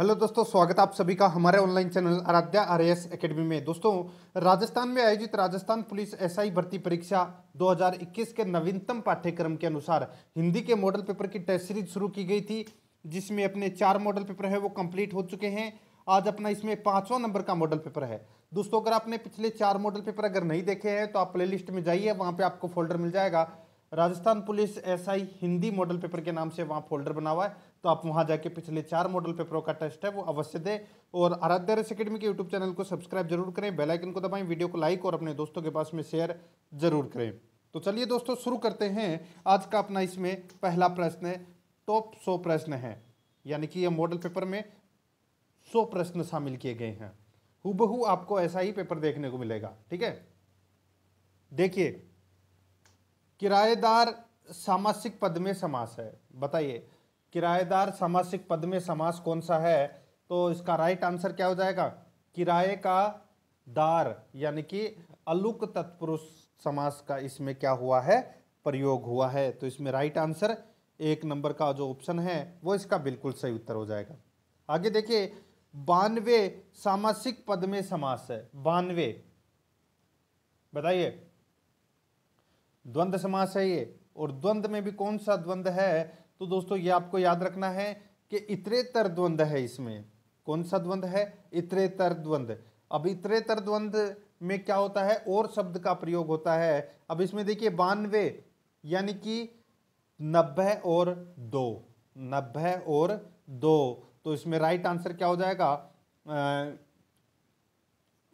hello दोस्तों स्वागत आप सभी का हमारे online channel Aaradhya s academy में दोस्तों राजस्थान में आयोजित राजस्थान पुलिस एसआई भर्ती परीक्षा 2021 के नवीनतम पाठ्यक्रम के अनुसार हिंदी के मॉडल पेपर की टेस्ट सीरीज शुरू की गई थी जिसमें अपने चार मॉडल पेपर है वो कंप्लीट हो चुके हैं आज अपना इसमें पाँचवा नंबर का मॉडल पेपर है दोस्तों अगर आपने पिछले चार मॉडल पेपर अगर नहीं देखे हैं तो आप प्ले में जाइए वहाँ पर आपको फोल्डर मिल जाएगा Rajasthan police SI Hindi model paper के नाम से वहाँ फोल्डर बना हुआ है तो आप वहाँ जाके पिछले चार मॉडल पेपरों का टेस्ट है वो अवश्य दें और आराध्या रेस अकेडमी के यूट्यूब चैनल को सब्सक्राइब जरूर करें बेलाइकन को दबाएं वीडियो को लाइक और अपने दोस्तों के पास में शेयर जरूर करें तो चलिए दोस्तों शुरू करते हैं आज का अपना इसमें पहला प्रश्न टॉप सौ प्रश्न है यानी कि यह मॉडल पेपर में सौ प्रश्न शामिल किए गए हैं हूबहू आपको ऐसा ही पेपर देखने को मिलेगा ठीक है देखिए किराएदार सामासिक पद में समास है बताइए किराएदार समासिक पद में समास कौन सा है तो इसका राइट आंसर क्या हो जाएगा किराए का दार यानी कि अलुक तत्पुरुष समास का इसमें क्या हुआ है प्रयोग हुआ है तो इसमें राइट आंसर एक नंबर का जो ऑप्शन है वो इसका बिल्कुल सही उत्तर हो जाएगा आगे देखिए बानवे सामासिक पद में समास है बानवे बताइए द्वंद्व समास है ये और द्वंद्व में भी कौन सा द्वंद्व है तो दोस्तों ये आपको याद रखना है कि इतरेतर द्वंद है इसमें कौन सा द्वंद है इतरेतर द्वंद अब इतरेतर द्वंद में क्या होता है और शब्द का प्रयोग होता है अब इसमें देखिए बानवे यानी कि नब्बे और दो नब्बे और दो तो इसमें राइट आंसर क्या हो जाएगा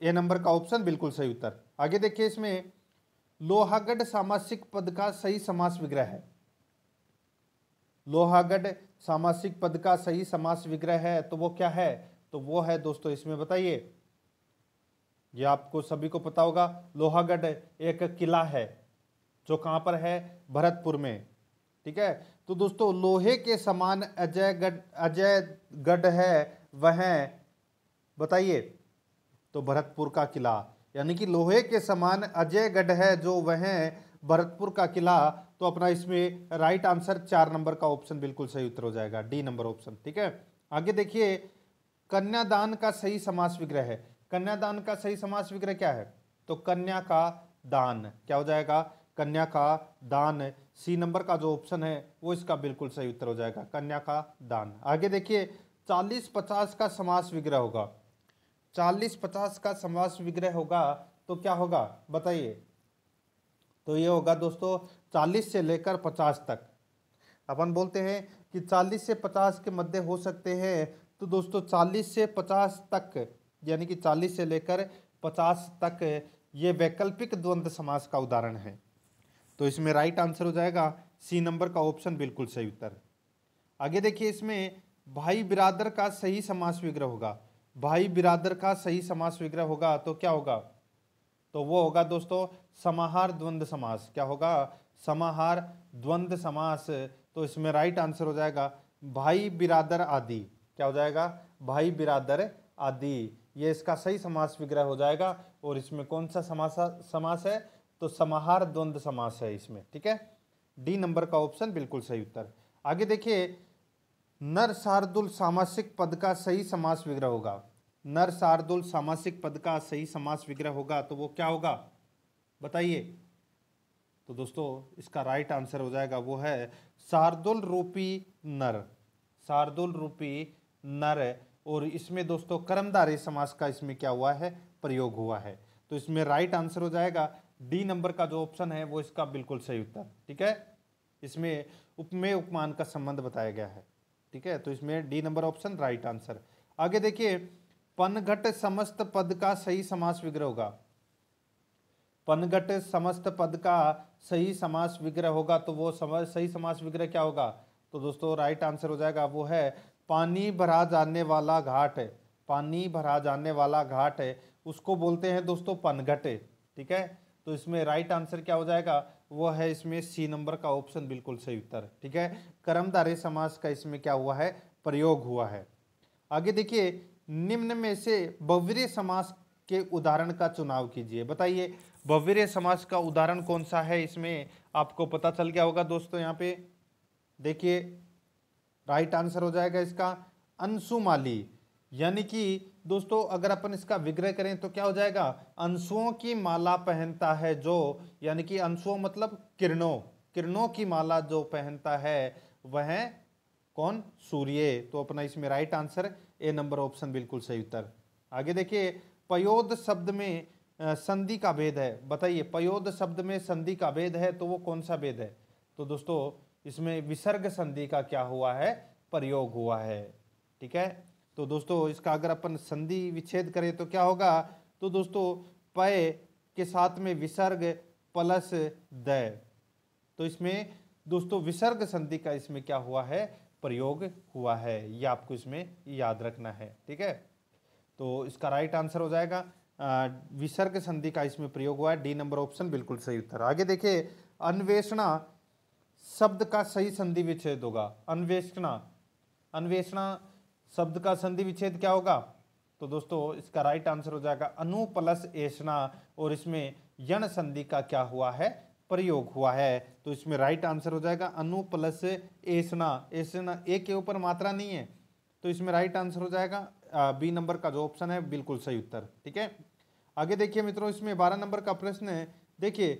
ए नंबर का ऑप्शन बिल्कुल सही उत्तर आगे देखिए इसमें लोहागढ़ सामासिक पद का सही समास विग्रह है लोहागढ़ सामासिक पद का सही समास विग्रह है तो वो क्या है तो वो है दोस्तों इसमें बताइए ये आपको सभी को पता होगा लोहागढ़ एक किला है जो कहाँ पर है भरतपुर में ठीक है तो दोस्तों लोहे के समान अजय गढ़ अजय गढ़ है वह बताइए तो भरतपुर का किला यानी कि लोहे के समान अजय गढ़ है जो वह भरतपुर का किला तो अपना इसमें राइट आंसर चार नंबर का ऑप्शन बिल्कुल सही उत्तर हो जाएगा डी नंबर ऑप्शन ठीक है आगे देखिए कन्यादान का सही समास विग्रह है कन्यादान का सही समास विग्रह क्या है तो कन्या का दान क्या हो जाएगा कन्या का दान सी नंबर का जो ऑप्शन है वो इसका बिल्कुल सही उत्तर हो जाएगा कन्या का दान आगे देखिए चालीस पचास का समास विग्रह होगा चालीस पचास का समास विग्रह होगा तो क्या होगा बताइए तो ये होगा दोस्तों चालीस से लेकर पचास तक अपन बोलते हैं कि चालीस से पचास के मध्य हो सकते हैं तो दोस्तों चालीस से पचास तक यानी कि चालीस से लेकर पचास तक ये वैकल्पिक द्वंद्व समास का उदाहरण है तो इसमें राइट आंसर हो जाएगा सी नंबर का ऑप्शन बिल्कुल सही उत्तर आगे देखिए इसमें भाई बिरादर का सही समास विग्रह होगा भाई बिरादर का सही समास विग्रह होगा तो क्या होगा तो वो होगा दोस्तों समाहार द्वंद्व समास क्या होगा समाहार द्वंद्व समास तो इसमें राइट आंसर हो जाएगा भाई बिरादर आदि क्या हो जाएगा भाई बिरादर आदि ये इसका सही समास विग्रह हो जाएगा और इसमें कौन सा समास समास है तो समाहार द्वंद्व समास है इसमें ठीक है डी नंबर का ऑप्शन बिल्कुल सही उत्तर आगे देखिए नर शार्दुल सामासिक पद का सही समास विग्रह होगा नर शार्दुल सामासिक पद का सही समास विग्रह होगा तो वो क्या होगा बताइए तो दोस्तों इसका राइट आंसर हो जाएगा वो है शार्दुल रूपी नर शार्दुल रूपी नर और इसमें दोस्तों कर्मधारय समास का इसमें क्या हुआ है प्रयोग हुआ है तो इसमें राइट आंसर हो जाएगा डी नंबर का जो ऑप्शन है वो इसका बिल्कुल सही उत्तर ठीक है इसमें उपमेय उपमान का संबंध बताया गया है ठीक है तो इसमें D number option right answer आगे देखिए पनघट समस्त पद का सही समास विग्रह होगा पनघट समस्त पद का सही समास विग्रह होगा तो वो समाज सही समास विग्रह क्या होगा तो दोस्तों राइट आंसर हो जाएगा वो है पानी भरा जाने वाला घाट है पानी भरा जाने वाला घाट है उसको बोलते हैं दोस्तों पनघटे ठीक है तो इसमें राइट आंसर क्या हो जाएगा वो है इसमें सी नंबर का ऑप्शन बिल्कुल सही उत्तर ठीक है कर्मधारय समास का इसमें क्या हुआ है प्रयोग हुआ है आगे देखिए निम्न में से बवरीय समास के उदाहरण का चुनाव कीजिए बताइए भव्य समास का उदाहरण कौन सा है इसमें आपको पता चल गया होगा दोस्तों यहाँ पे देखिए राइट आंसर हो जाएगा इसका अंशुमाली यानी कि दोस्तों अगर अपन इसका विग्रह करें तो क्या हो जाएगा अंशुओं की माला पहनता है जो यानी कि अंशुओं मतलब किरणों किरणों की माला जो पहनता है वह कौन सूर्य तो अपना इसमें right answer A number option बिल्कुल सही उत्तर आगे देखिए पयोद शब्द में संधि का भेद है बताइए पयोद शब्द में संधि का भेद है तो वो कौन सा भेद है तो दोस्तों इसमें विसर्ग संधि का क्या हुआ है प्रयोग हुआ है ठीक है तो दोस्तों इसका अगर अपन संधि विच्छेद करें तो क्या होगा तो दोस्तों पय के साथ में विसर्ग प्लस द तो इसमें दोस्तों विसर्ग संधि का इसमें क्या हुआ है प्रयोग हुआ है ये आपको इसमें याद रखना है ठीक है तो इसका राइट आंसर हो जाएगा विसर्ग संधि का इसमें प्रयोग हुआ है डी नंबर ऑप्शन बिल्कुल सही उत्तर आगे देखिए अन्वेषणा शब्द का सही संधि विच्छेद होगा अन्वेषणा अन्वेषणा शब्द का संधि विच्छेद क्या होगा तो दोस्तों इसका राइट आंसर हो जाएगा अनु प्लस एषणा और इसमें यण संधि का क्या हुआ है प्रयोग हुआ है तो इसमें राइट आंसर हो जाएगा अनु प्लस एषणा एषणा ए के ऊपर मात्रा नहीं है तो इसमें राइट आंसर हो जाएगा बी नंबर का जो ऑप्शन है बिल्कुल सही उत्तर ठीक है आगे देखिए मित्रों इसमें बारह नंबर का प्रश्न है देखिए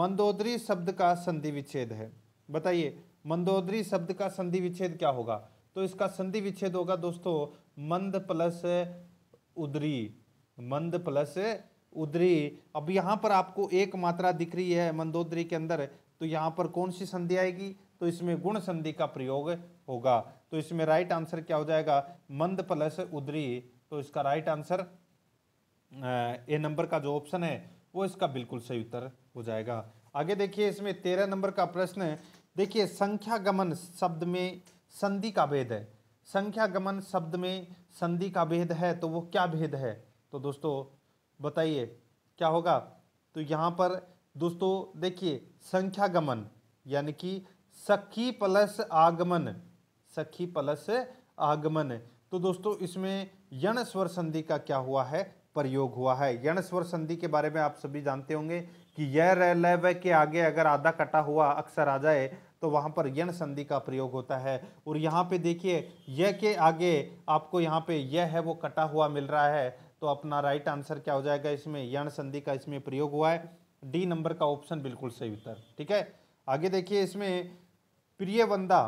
मंदोदरी शब्द का संधि विच्छेद है बताइए मंदोदरी शब्द का संधि विच्छेद क्या होगा तो इसका संधि विच्छेद होगा दोस्तों मंद प्लस उदरी मंद प्लस उदरी अब यहाँ पर आपको एक मात्रा दिख रही है मंदोदरी के अंदर तो यहाँ पर कौन सी संधि आएगी तो इसमें गुण संधि का प्रयोग होगा तो इसमें राइट आंसर क्या हो जाएगा मंद प्लस उदरी तो इसका राइट आंसर ए नंबर का जो ऑप्शन है वो इसका बिल्कुल सही उत्तर हो जाएगा आगे देखिए इसमें तेरह नंबर का प्रश्न है देखिए संख्यागमन शब्द में संधि का भेद है संख्यागमन शब्द में संधि का भेद है तो वो क्या भेद है तो दोस्तों बताइए क्या होगा तो यहाँ पर दोस्तों देखिए संख्यागमन यानी कि सखी प्लस आगमन सखी प्लस आगमन तो दोस्तों इसमें यण स्वर संधि का क्या हुआ है प्रयोग हुआ है यण स्वर संधि के बारे में आप सभी जानते होंगे कि यह लय के आगे अगर आधा कटा हुआ अक्षर आ जाए तो वहाँ पर यण संधि का प्रयोग होता है और यहाँ पे देखिए यह के आगे आपको यहाँ पे यह है वो कटा हुआ मिल रहा है तो अपना राइट आंसर क्या हो जाएगा इसमें यण संधि का इसमें प्रयोग हुआ है डी नंबर का ऑप्शन बिल्कुल सही उत्तर ठीक है आगे देखिए इसमें प्रियवंदा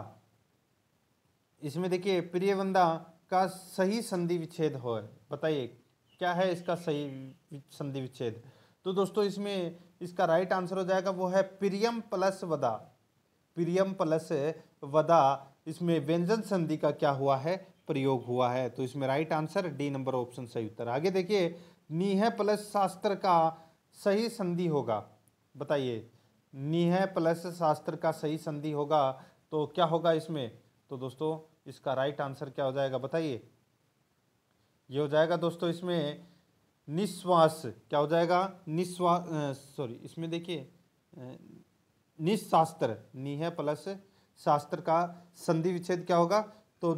इसमें देखिए प्रियवंदा का सही संधि विच्छेद हो बताइए क्या है इसका सही संधि विच्छेद तो दोस्तों इसमें इसका राइट आंसर हो जाएगा वो है प्रियम प्लस वदा प्रियम प्लस वदा इसमें व्यंजन संधि का क्या हुआ है प्रयोग हुआ है तो इसमें right answer D number option सही उत्तर आगे देखिए नीह प्लस शास्त्र का सही संधि होगा बताइए नीह प्लस शास्त्र का सही संधि होगा तो क्या होगा इसमें तो दोस्तों इसका राइट आंसर क्या हो जाएगा बताइए ये हो जाएगा दोस्तों इसमें निश्वास क्या हो जाएगा निश्वास सॉरी इसमें देखिए निशास्त्र नी है प्लस शास्त्र का संधि विच्छेद क्या होगा तो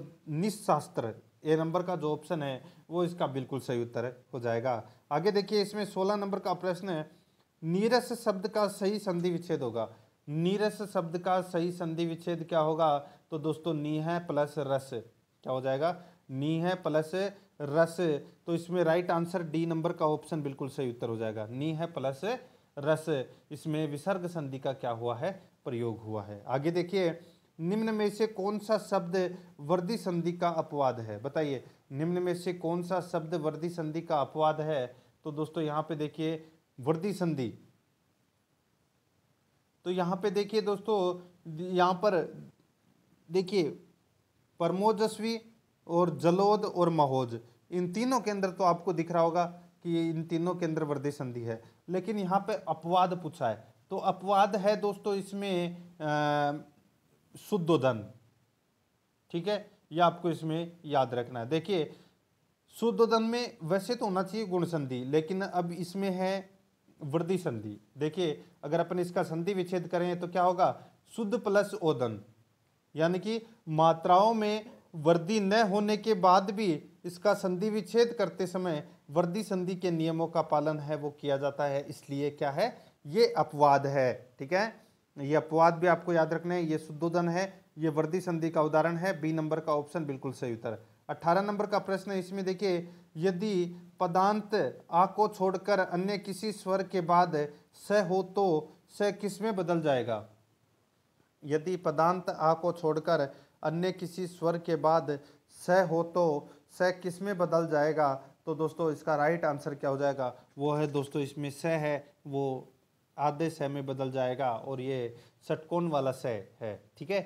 निशास्त्र ए नंबर का जो ऑप्शन है वो इसका बिल्कुल सही उत्तर हो जाएगा आगे देखिए इसमें सोलह नंबर का प्रश्न है नीरस शब्द का सही संधि विच्छेद होगा नीरस शब्द का सही संधि विच्छेद क्या होगा तो दोस्तों नी है प्लस रस क्या हो जाएगा नी है प्लस रस तो इसमें राइट आंसर डी नंबर का ऑप्शन बिल्कुल सही उत्तर हो जाएगा नी है प्लस रस इसमें विसर्ग संधि का क्या हुआ है प्रयोग हुआ है आगे देखिए निम्न में से कौन सा शब्द वर्दी संधि का अपवाद है बताइए निम्न में से कौन सा शब्द वर्दी संधि का अपवाद है तो दोस्तों यहाँ पे देखिए वर्दी संधि तो यहाँ पे देखिए दोस्तों यहाँ पर देखिए परमोजस्वी और जलोद और महोज इन तीनों के अंदर तो आपको दिख रहा होगा कि इन तीनों के अंदर वर्दी संधि है लेकिन यहाँ पे अपवाद पूछा है तो अपवाद है दोस्तों इसमें शुद्धोधन ठीक है यह आपको इसमें याद रखना है देखिए शुद्धोधन में वैसे तो होना चाहिए गुण संधि लेकिन अब इसमें है वृद्धि संधि देखिए अगर अपन इसका संधि विच्छेद करें तो क्या होगा शुद्ध प्लस ओदन यानी कि मात्राओं में वर्दी न होने के बाद भी इसका संधि विच्छेद करते समय वर्दी संधि के नियमों का पालन है वो किया जाता है इसलिए क्या है ये अपवाद है ठीक है ये अपवाद भी आपको याद रखना है ये शुद्धोधन है ये वर्दी संधि का उदाहरण है बी नंबर का ऑप्शन बिल्कुल सही उत्तर अट्ठारह नंबर का प्रश्न इसमें देखिए यदि पदांत आ को छोड़कर अन्य किसी स्वर के बाद स हो तो स किस में बदल जाएगा यदि पदांत आ को छोड़कर अन्य किसी स्वर के बाद स हो तो स किस में बदल जाएगा तो दोस्तों इसका राइट आंसर क्या हो जाएगा वो है दोस्तों इसमें स है वो आधे स में बदल जाएगा और ये सटकोन वाला स है ठीक है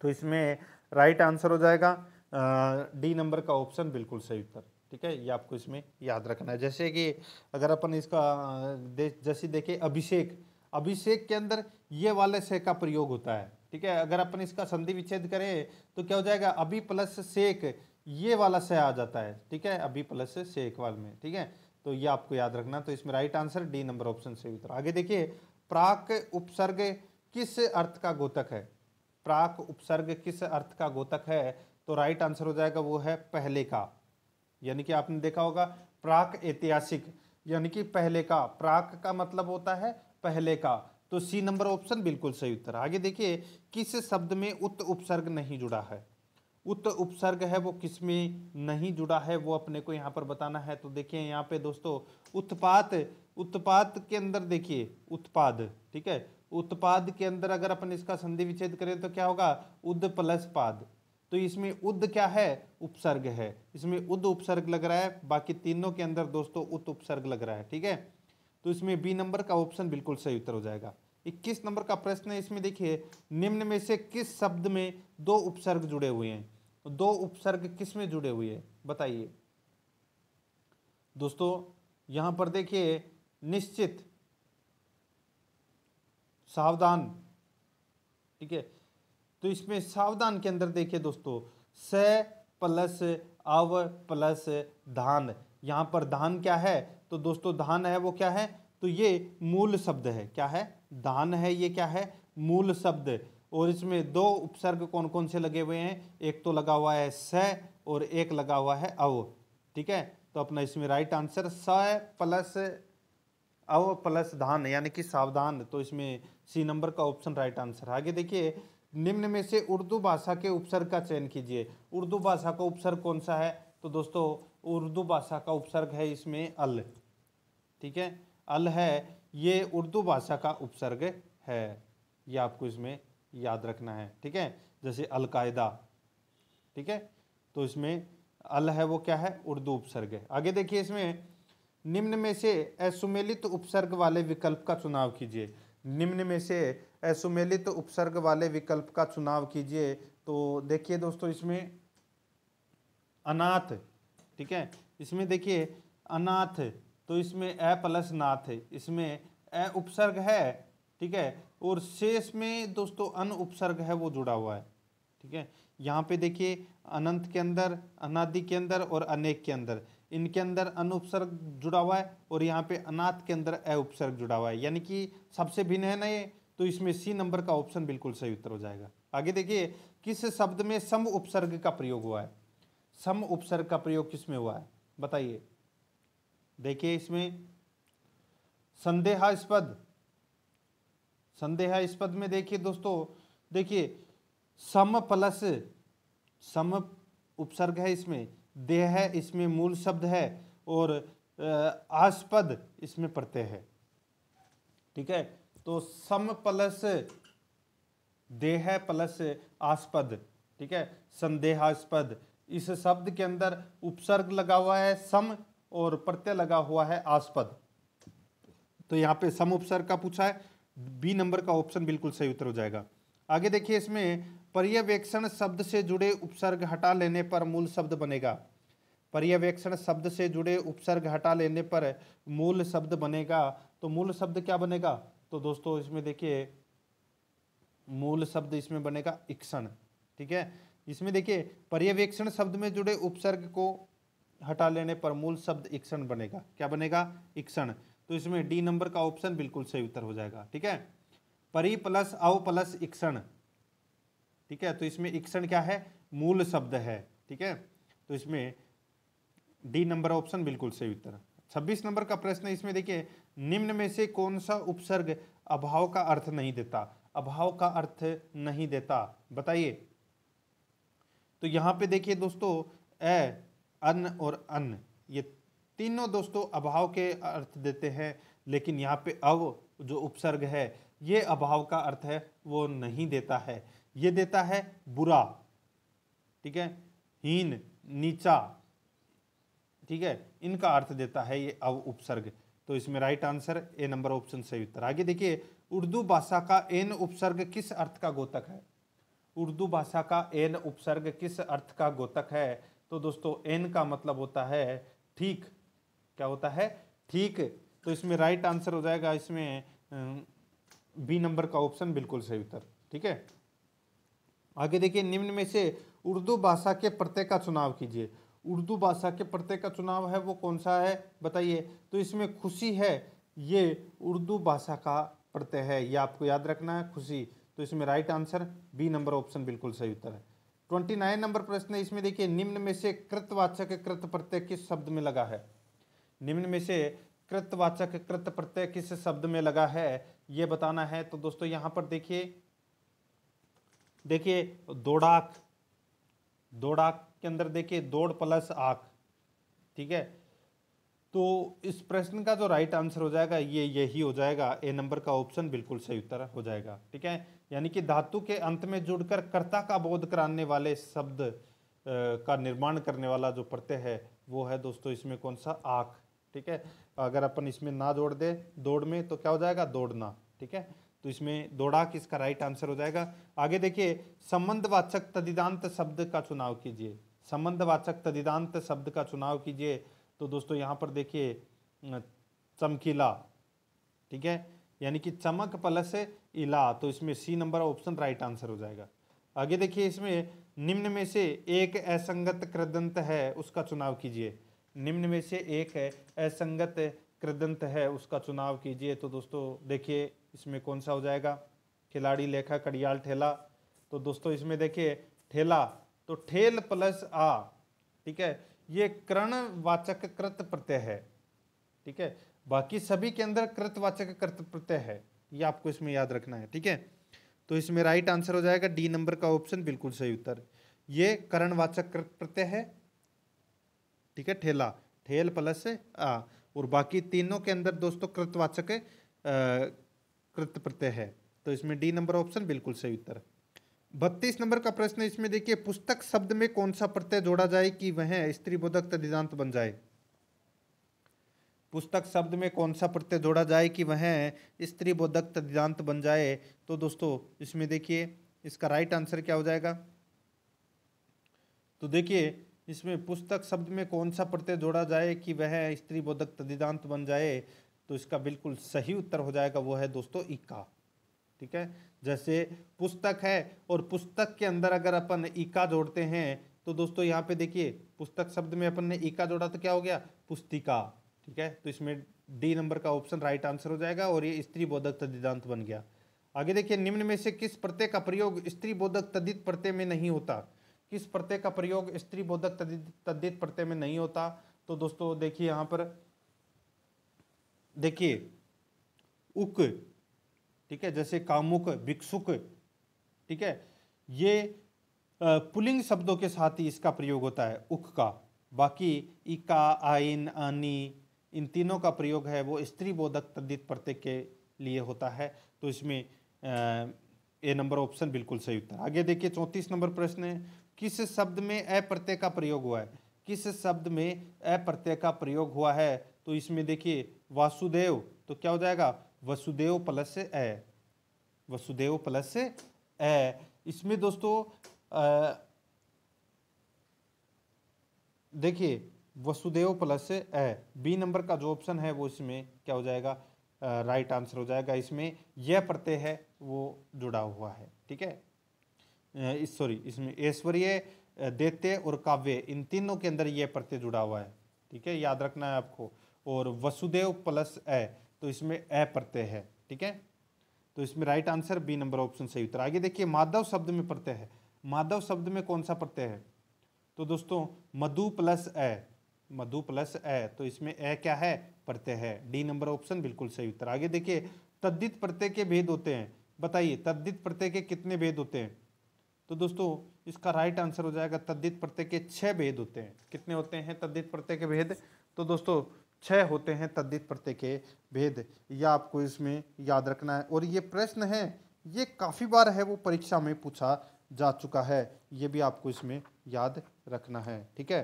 तो इसमें राइट आंसर हो जाएगा डी नंबर का ऑप्शन बिल्कुल सही उत्तर ठीक है ये आपको इसमें याद रखना है जैसे कि अगर अपन इसका दे, जैसे देखें अभिषेक अभिषेक के अंदर ये वाले से का प्रयोग होता है ठीक है अगर अपन इसका संधि विच्छेद करें तो क्या हो जाएगा अभी प्लस सेक ये वाला से आ जाता है ठीक है अभी प्लस सेक वाल में ठीक है तो ये आपको याद रखना तो इसमें right answer D number option से उत्तर आगे देखिए प्राक उपसर्ग किस अर्थ का गोतक है प्राक उपसर्ग किस अर्थ का गोतक है तो राइट आंसर हो जाएगा वो है पहले का यानी कि आपने देखा होगा प्राक ऐतिहासिक यानी कि पहले का प्राक का मतलब होता है पहले का तो सी नंबर ऑप्शन बिल्कुल सही उत्तर आगे देखिए किस शब्द में उत्त उपसर्ग नहीं जुड़ा है उत्त उपसर्ग है वो किस में नहीं जुड़ा है वो अपने को यहाँ पर बताना है तो देखिए यहाँ पे दोस्तों उत्पात उत्पाद के अंदर देखिए उत्पाद ठीक है उत्पाद के अंदर अगर अपन इसका संधि विच्छेद करें तो क्या होगा उद प्लस पाद तो इसमें उद क्या है उपसर्ग है इसमें उद उपसर्ग लग रहा है बाकी तीनों के अंदर दोस्तों उत उपसर्ग लग रहा है ठीक है तो इसमें बी नंबर का ऑप्शन बिल्कुल सही उत्तर हो जाएगा इक्कीस नंबर का प्रश्न है इसमें देखिए निम्न में से किस शब्द में दो उपसर्ग जुड़े हुए हैं तो दो उपसर्ग किस में जुड़े हुए हैं बताइए दोस्तों यहां पर देखिए निश्चित सावधान ठीक है तो इसमें सावधान के अंदर देखिए दोस्तों स प्लस अव प्लस धान यहां पर धान क्या है तो दोस्तों धान है वो क्या है तो ये मूल शब्द है क्या है धान है ये क्या है मूल शब्द और इसमें दो उपसर्ग कौन कौन से लगे हुए हैं एक तो लगा हुआ है स और एक लगा हुआ है अव ठीक है तो अपना इसमें राइट आंसर स प्लस अव प्लस धान यानी कि सावधान तो इसमें सी नंबर का ऑप्शन राइट आंसर आगे देखिए निम्न में से उर्दू भाषा के उपसर्ग का चयन कीजिए उर्दू भाषा का उपसर्ग कौन सा है तो दोस्तों उर्दू भाषा का उपसर्ग है इसमें अल ठीक है अल है ये उर्दू भाषा का उपसर्ग है ये आपको इसमें याद रखना है ठीक है जैसे अलकायदा ठीक है तो इसमें अल है वो क्या है उर्दू उपसर्ग है आगे देखिए इसमें निम्न में से असुमेलित उपसर्ग वाले विकल्प का चुनाव कीजिए निम्न में से असुमेलित उपसर्ग वाले विकल्प का चुनाव कीजिए तो देखिए दोस्तों इसमें अनाथ ठीक है इसमें देखिए अनाथ तो इसमें ए प्लस ना थे इसमें ए उपसर्ग है ठीक है और शेष में दोस्तों अन उपसर्ग है वो जुड़ा हुआ है ठीक है यहाँ पे देखिए अनंत के अंदर अनादि के अंदर और अनेक के अंदर इनके अंदर अनुपसर्ग जुड़ा हुआ है और यहाँ पे अनाथ के अंदर ए उपसर्ग जुड़ा हुआ है यानी कि सबसे भिन्न है ना ये तो इसमें सी नंबर का ऑप्शन बिल्कुल सही उत्तर हो जाएगा आगे देखिए किस शब्द में सम उपसर्ग का प्रयोग हुआ है सम उपसर्ग का प्रयोग किस में हुआ है बताइए देखिए इसमें संदेहास्पद संदेहास्पद में देखिए दोस्तों देखिए सम प्लस सम उपसर्ग है इसमें देह है इसमें मूल शब्द है और आस्पद इसमें प्रत्यय है ठीक है तो सम प्लस देह प्लस आस्पद ठीक है संदेहास्पद इस शब्द के अंदर उपसर्ग लगा हुआ है सम और प्रत्यय लगा हुआ है आस्पद तो यहाँ पे सम उपसर्ग का पूछा है बी नंबर का ऑप्शन बिल्कुल सही उत्तर हो जाएगा आगे देखिए इसमें पर्यवेक्षण शब्द से जुड़े उपसर्ग हटा लेने पर मूल शब्द बनेगा पर्यवेक्षण शब्द से जुड़े उपसर्ग हटा लेने पर मूल शब्द बनेगा तो मूल शब्द क्या बनेगा तो दोस्तों इसमें देखिए मूल शब्द इसमें बनेगा इक्षण ठीक है इसमें देखिए पर्यवेक्षण शब्द में जुड़े उपसर्ग को हटा लेने पर मूल शब्द इक्षण बनेगा क्या बनेगा इक्षण तो इसमें डी नंबर का ऑप्शन बिल्कुल सही उत्तर हो जाएगा ठीक है परी प्लस अव प्लस इक्षण ठीक है तो इसमें इक्षण क्या है मूल शब्द है ठीक है तो इसमें डी नंबर ऑप्शन बिल्कुल सही उत्तर छब्बीस नंबर का प्रश्न है इसमें देखिए निम्न में से कौन सा उपसर्ग अभाव का अर्थ नहीं देता अभाव का अर्थ नहीं देता बताइए तो यहां पे देखिए दोस्तों ए अन्न और अन्न ये तीनों दोस्तों अभाव के अर्थ देते हैं लेकिन यहाँ पे अव जो उपसर्ग है ये अभाव का अर्थ है वो नहीं देता है ये देता है बुरा ठीक है हीन नीचा ठीक है इनका अर्थ देता है ये अव उपसर्ग तो इसमें right answer A number option सही उत्तर आगे देखिए उर्दू भाषा का एन उपसर्ग किस अर्थ का गोतक है उर्दू भाषा का एन उपसर्ग किस अर्थ का गोतक है तो दोस्तों एन का मतलब होता है ठीक क्या होता है ठीक तो इसमें राइट आंसर हो जाएगा इसमें बी नंबर का ऑप्शन बिल्कुल सही उत्तर ठीक है आगे देखिए निम्न में से उर्दू भाषा के प्रत्यय का चुनाव कीजिए उर्दू भाषा के प्रत्यय का चुनाव है वो कौन सा है बताइए तो इसमें खुशी है ये उर्दू भाषा का प्रत्यय है ये आपको याद रखना है खुशी तो इसमें right answer B number option बिल्कुल सही उत्तर है ट्वेंटी नाइन नंबर प्रश्न इसमें देखिए निम्न में से कृतवाचक कृत प्रत्यय किस शब्द में लगा है निम्न में से कृतवाचक कृत प्रत्यय किस शब्द में लगा है यह बताना है तो दोस्तों यहां पर देखिए देखिए दोड़ाक दोड़ाक के अंदर देखिए दौड़ प्लस आख ठीक है तो इस प्रश्न का जो राइट आंसर हो जाएगा ये यही हो जाएगा ए नंबर का ऑप्शन बिल्कुल सही उत्तर हो जाएगा ठीक है यानी कि धातु के अंत में जुड़कर कर्ता का बोध कराने वाले शब्द का निर्माण करने वाला जो प्रत्यय है वो है दोस्तों इसमें कौन सा आँख ठीक है अगर अपन इसमें ना जोड़ दे दौड़ में तो क्या हो जाएगा दौड़ना ठीक है तो इसमें दौड़ा इसका राइट आंसर हो जाएगा आगे देखिए संबंधवाचक तदिदांत शब्द का चुनाव कीजिए संबंधवाचक तदिदांत शब्द का चुनाव कीजिए तो दोस्तों यहाँ पर देखिए चमकीला ठीक है यानी कि चमक प्लस इला तो इसमें C number option right answer हो जाएगा आगे देखिए इसमें निम्न में से एक असंगत कृदंत है उसका चुनाव कीजिए निम्न में से एक है असंगत कृदंत है उसका चुनाव कीजिए तो दोस्तों देखिए इसमें कौन सा हो जाएगा खिलाड़ी लेखा कड़ियाल ठेला तो दोस्तों इसमें देखिए ठेला तो ठेल प्लस आ ठीक है ये कर्ण वाचक कृत प्रत्यय है ठीक है बाकी सभी के अंदर कृत वाचक कृत प्रत्यय है ये आपको इसमें याद रखना है ठीक है तो इसमें राइट आंसर हो जाएगा डी नंबर का ऑप्शन बिल्कुल सही उत्तर ये करणवाचक कृत प्रत्यय है ठीक है ठेला ठेल प्लस आ और बाकी तीनों के अंदर दोस्तों कृतवाचक कृत प्रत्यय है तो इसमें डी नंबर ऑप्शन बिल्कुल सही उत्तर बत्तीस नंबर का प्रश्न इसमें देखिए पुस्तक शब्द में कौन सा प्रत्यय जोड़ा जाए कि वह स्त्री बोधक तदिदांत बन जाए पुस्तक शब्द में कौन सा प्रत्यय जोड़ा जाए कि वह स्त्री बोधक तदिदांत बन जाए तो दोस्तों इसमें देखिए इसका राइट आंसर क्या हो जाएगा तो देखिए इसमें पुस्तक शब्द में कौन सा प्रत्यय जोड़ा जाए कि वह स्त्री बोधक तदिदांत बन जाए तो इसका बिल्कुल सही उत्तर हो जाएगा वो है दोस्तों इक्का ठीक है जैसे पुस्तक है और पुस्तक के अंदर अगर अपन इका जोड़ते हैं तो दोस्तों यहाँ पे देखिए पुस्तक शब्द में अपन ने इका जोड़ा तो क्या हो गया पुस्तिका ठीक है तो इसमें डी नंबर का ऑप्शन राइट आंसर हो जाएगा और ये स्त्री बोधक तदिदांत बन गया आगे देखिए निम्न में से किस प्रत्यय का प्रयोग स्त्री बोधक तदित प्रत्यय में नहीं होता किस प्रत्यय का प्रयोग स्त्री बोधक तद्दित प्रत्यय में नहीं होता तो दोस्तों देखिए यहाँ पर देखिए उक ठीक है जैसे कामुक भिक्षुक ठीक है ये पुलिंग शब्दों के साथ ही इसका प्रयोग होता है उख का बाकी इका आइन आनी इन तीनों का प्रयोग है वो स्त्री बोधक तद्दित प्रत्यय के लिए होता है तो इसमें ए नंबर ऑप्शन बिल्कुल सही उत्तर आगे देखिए चौंतीस नंबर प्रश्न है किस शब्द में अप्रत्यय का प्रयोग हुआ है किस शब्द में अप्रत्यय का प्रयोग हुआ है तो इसमें देखिए वासुदेव तो क्या हो जाएगा Vasudev plus A Vasudev plus A इसमें दोस्तों देखिए Vasudev plus A B number का जो ऑप्शन है वो इसमें क्या हो जाएगा राइट आंसर हो जाएगा इसमें यह प्रत्यय है वो जुड़ा हुआ है ठीक है इस सॉरी इसमें ऐश्वर्य देते और काव्य इन तीनों के अंदर यह प्रत्यय जुड़ा हुआ है ठीक है याद रखना है आपको और वसुदेव प्लस ए तो इसमें ए प्रत्यय है ठीक है तो इसमें right answer B number option सही उत्तर आगे देखिए माधव शब्द में प्रत्यय है माधव शब्द में कौन सा प्रत्यय है तो दोस्तों मधु प्लस ए मधु प्लस ए तो इसमें ए क्या है प्रत्यय है डी नंबर ऑप्शन बिल्कुल सही उत्तर आगे देखिए तद्दित प्रत्यय के भेद होते हैं बताइए तद्दित प्रत्यय के कितने भेद होते हैं तो दोस्तों इसका राइट आंसर हो जाएगा तद्दित प्रत्यय के छः भेद होते हैं कितने होते हैं तद्दित प्रत्यय के भेद तो दोस्तों छह होते हैं तद्दित प्रत्यय के भेद यह आपको इसमें याद रखना है और ये प्रश्न है ये काफ़ी बार है वो परीक्षा में पूछा जा चुका है ये भी आपको इसमें याद रखना है ठीक है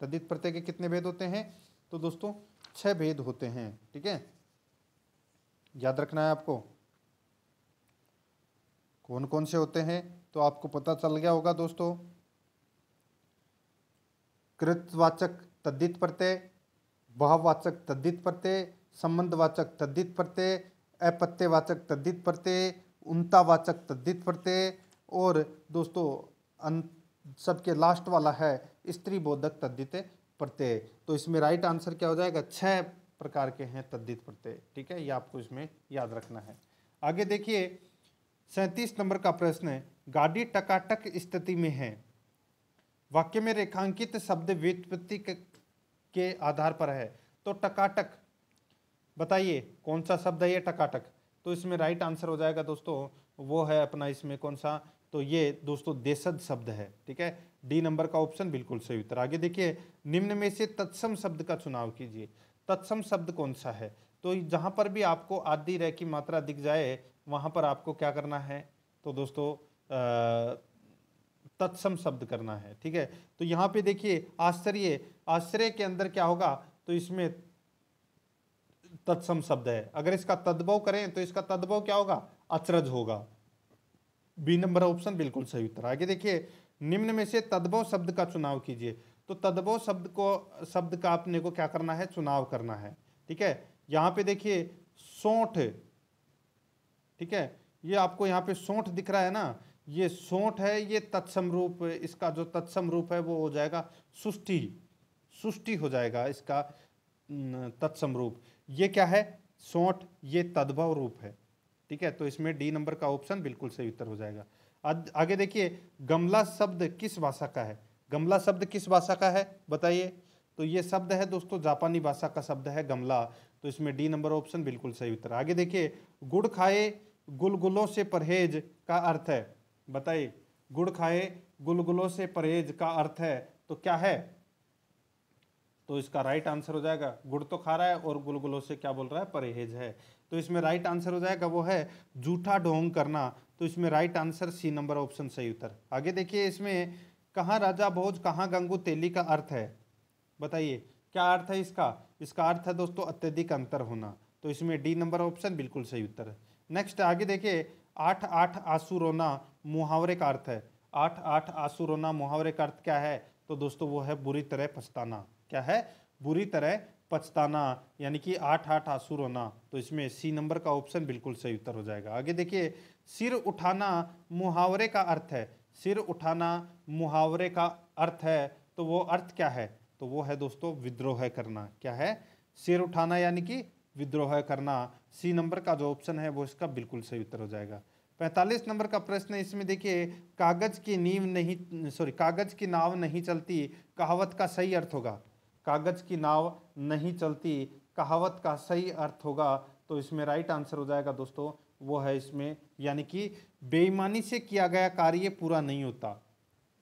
तद्दित प्रत्यय के कितने भेद होते हैं तो दोस्तों छह भेद होते हैं ठीक है याद रखना है आपको कौन कौन से होते हैं तो आपको पता चल गया होगा दोस्तों कृतवाचक तद्दित प्रत्यय भाववाचक तद्धित प्रत्यय संबंधवाचक तद्धित प्रत्यय अपत्यवाचक तद्धित प्रत्यय उनतावाचक तद्धित प्रत्यय और दोस्तों अंत सबके लास्ट वाला है स्त्री बोधक तद्धित प्रत्यय तो इसमें राइट आंसर क्या हो जाएगा छः प्रकार के हैं तद्धित प्रत्यय ठीक है ये आपको इसमें याद रखना है आगे देखिए सैंतीस नंबर का प्रश्न गाड़ी टकाटक स्थिति में है वाक्य में रेखांकित शब्द व्युत्पत्ति के आधार पर है तो टकाटक बताइए कौन सा शब्द है ये टकाटक तो इसमें राइट आंसर हो जाएगा दोस्तों वो है अपना इसमें कौन सा तो ये दोस्तों देशद शब्द है ठीक है डी नंबर का ऑप्शन बिल्कुल सही उत्तर आगे देखिए निम्न में से तत्सम शब्द का चुनाव कीजिए तत्सम शब्द कौन सा है तो जहाँ पर भी आपको आदि रह की मात्रा दिख जाए वहाँ पर आपको क्या करना है तो दोस्तों तत्सम शब्द करना है ठीक है तो यहाँ पे देखिए आश्चर्य आश्रय के अंदर क्या होगा तो इसमें तत्सम शब्द है अगर इसका तद्भव करें तो इसका तद्भव क्या होगा अचरज होगा बी नंबर ऑप्शन बिल्कुल सही उत्तर आगे देखिए निम्न में से तद्भव शब्द का चुनाव कीजिए तो तद्भव शब्द को शब्द का अपने को क्या करना है चुनाव करना है ठीक है यहां पे देखिए सोठ ठीक है ये आपको यहाँ पे सोठ दिख रहा है ना ये सोठ है ये तत्सम रूप इसका जो तत्सम रूप है वो हो जाएगा सुष्टि सुष्टि हो जाएगा इसका तत्सम रूप ये क्या है सोठ ये तद्भव रूप है ठीक है तो इसमें डी नंबर का ऑप्शन बिल्कुल सही उत्तर हो जाएगा आगे देखिए गमला शब्द किस भाषा का है गमला शब्द किस भाषा का है बताइए तो ये शब्द है दोस्तों जापानी भाषा का शब्द है गमला तो इसमें डी नंबर ऑप्शन बिल्कुल सही उत्तर आगे देखिए गुड़ खाए गुलगुलों से परहेज का अर्थ है बताइए गुड़ खाए गुलगुलों से परहेज का अर्थ है तो क्या है तो इसका राइट आंसर हो जाएगा गुड़ तो खा रहा है और गुलगुलों से क्या बोल रहा है परहेज है तो इसमें राइट आंसर हो जाएगा वो है जूठा ढोंग करना तो इसमें right answer C number option सही उत्तर आगे देखिए इसमें कहाँ राजा भोज कहाँ गंगू तेली का अर्थ है बताइए क्या अर्थ है इसका इसका अर्थ है दोस्तों अत्यधिक अंतर होना तो इसमें डी नंबर ऑप्शन बिल्कुल सही उत्तर है नेक्स्ट आगे देखिए आठ आठ आंसू रोना मुहावरे का अर्थ है आठ आठ आंसू रोना मुहावरे का अर्थ क्या है तो दोस्तों वो है बुरी तरह पछताना क्या है बुरी तरह पछताना यानी कि आठ आठ आंसू रोना तो इसमें सी नंबर का ऑप्शन बिल्कुल सही उत्तर हो जाएगा आगे देखिए सिर उठाना मुहावरे का अर्थ है सिर उठाना मुहावरे का अर्थ है तो वो अर्थ क्या है तो वो है दोस्तों विद्रोह करना क्या है सिर उठाना यानी कि विद्रोह करना सी नंबर का जो ऑप्शन है वो इसका बिल्कुल सही उत्तर हो जाएगा पैंतालीस नंबर का प्रश्न इसमें देखिए कागज की नींव नहीं सॉरी कागज की नाव नहीं चलती कहावत का सही अर्थ होगा कागज़ की नाव नहीं चलती कहावत का सही अर्थ होगा तो इसमें राइट आंसर हो जाएगा दोस्तों वो है इसमें यानी कि बेईमानी से किया गया कार्य पूरा नहीं होता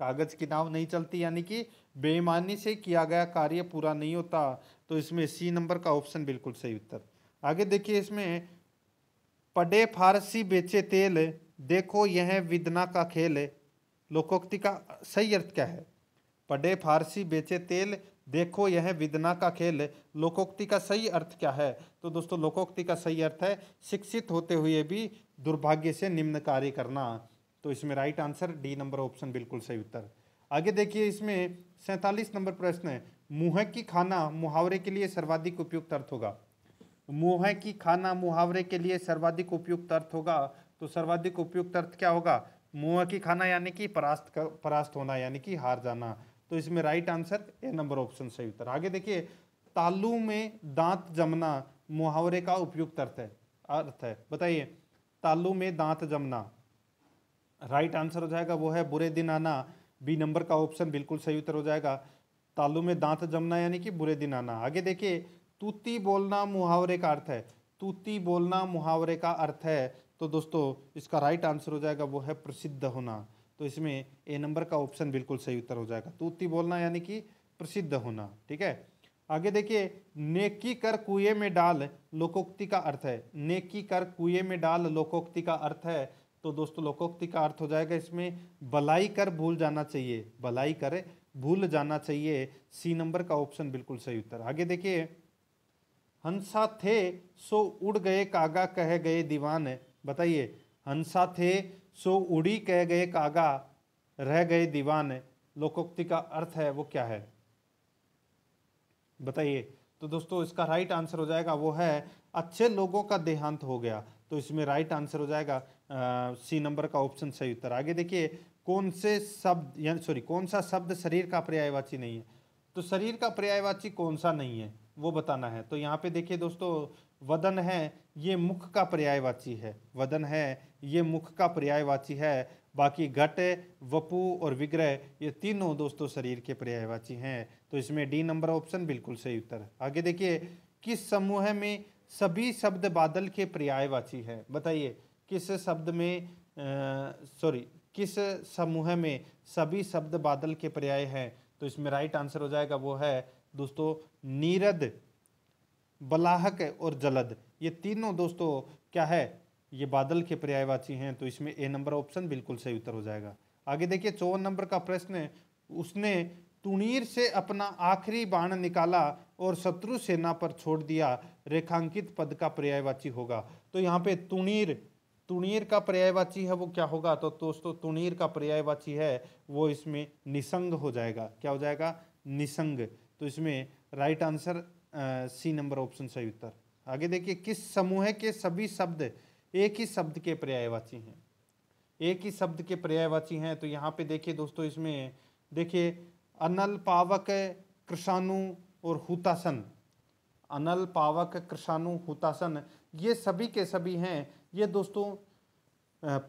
कागज़ की नाव नहीं चलती यानी कि बेईमानी से किया गया कार्य पूरा नहीं होता तो इसमें सी नंबर का ऑप्शन बिल्कुल सही उत्तर आगे देखिए इसमें पडे फारसी बेचे तेल देखो यह विदना का खेल लोकोक्ति का सही अर्थ क्या है पडे फारसी बेचे तेल देखो यह विदना का खेल है लोकोक्ति का सही अर्थ क्या है तो दोस्तों लोकोक्ति का सही अर्थ है शिक्षित होते हुए भी दुर्भाग्य से निम्न कार्य करना तो इसमें right answer D number option बिल्कुल सही उत्तर आगे देखिए इसमें सैंतालीस नंबर प्रश्न है मुँह की खाना मुहावरे के लिए सर्वाधिक उपयुक्त अर्थ होगा मुँह की खाना मुहावरे के लिए सर्वाधिक उपयुक्त अर्थ होगा तो सर्वाधिक उपयुक्त अर्थ क्या होगा मुँह की खाना यानी कि परास्त कर, परास्त होना यानी कि हार जाना तो इसमें right answer A number option सही उत्तर आगे देखिए तालू में दांत जमना मुहावरे का उपयुक्त अर्थ है अर्थ है बताइए तालू में दांत जमना राइट आंसर हो जाएगा वो है बुरे दिन आना बी नंबर का ऑप्शन बिल्कुल सही उत्तर हो जाएगा तालू में दांत जमना यानी कि बुरे दिन आना आगे देखिए तूती बोलना मुहावरे का अर्थ है तूती बोलना मुहावरे का अर्थ है तो दोस्तों इसका राइट आंसर हो जाएगा वो है प्रसिद्ध होना तो इसमें ए नंबर का ऑप्शन बिल्कुल सही उत्तर हो जाएगा तूती तो बोलना यानी कि प्रसिद्ध होना ठीक है आगे देखिए नेकी कर कुएं में डाल लोकोक्ति का अर्थ है नेकी कर कुएं में डाल लोकोक्ति का अर्थ है तो दोस्तों लोकोक्ति का अर्थ हो जाएगा इसमें भलाई कर भूल जाना चाहिए भलाई कर भूल जाना चाहिए सी नंबर का ऑप्शन बिल्कुल सही उत्तर आगे देखिए हंसा थे सो उड़ गए कागा कह गए दीवान बताइए हंसा थे सो उड़ी कह गए कागा रह गए दीवाने लोकोक्ति का अर्थ है वो क्या है बताइए तो दोस्तों इसका राइट आंसर हो जाएगा वो है अच्छे लोगों का देहांत हो गया तो इसमें राइट आंसर हो जाएगा सी नंबर का ऑप्शन सही उत्तर आगे देखिए कौन से शब्द यानी सॉरी कौन सा शब्द शरीर का पर्यायवाची नहीं है तो शरीर का पर्यायवाची कौन सा नहीं है वो बताना है तो यहाँ पे देखिए दोस्तों वदन है ये मुख का पर्यायवाची है वदन है ये मुख का पर्यायवाची है बाकी घट वपु और विग्रह ये तीनों दोस्तों शरीर के पर्यायवाची हैं तो इसमें डी नंबर ऑप्शन बिल्कुल सही उत्तर है आगे देखिए किस समूह में सभी शब्द बादल के पर्यायवाची हैं बताइए किस शब्द में सॉरी किस समूह में सभी शब्द बादल के पर्याय हैं तो इसमें राइट आंसर हो जाएगा वो है दोस्तों नीरद बलाहक और जलद ये तीनों दोस्तों क्या है ये बादल के पर्यायवाची हैं तो इसमें ए नंबर ऑप्शन बिल्कुल सही उत्तर हो जाएगा आगे देखिए चौवन नंबर का प्रश्न है उसने तुणीर से अपना आखिरी बाण निकाला और शत्रु सेना पर छोड़ दिया रेखांकित पद का पर्यायवाची होगा तो यहाँ पे तुणीर तुणीर का पर्यायवाची है वो क्या होगा तो दोस्तों तुणीर का पर्यायवाची है वो इसमें निसंग हो जाएगा क्या हो जाएगा निसंग तो इसमें right answer C number option सही उत्तर आगे देखिए किस समूह के सभी शब्द एक ही शब्द के पर्यायवाची हैं एक ही शब्द के पर्यायवाची हैं तो यहाँ पे देखिए दोस्तों इसमें देखिए अनल पावक कृषाणु और हुतासन अनल पावक कृषाणु हुतासन ये सभी के सभी हैं ये दोस्तों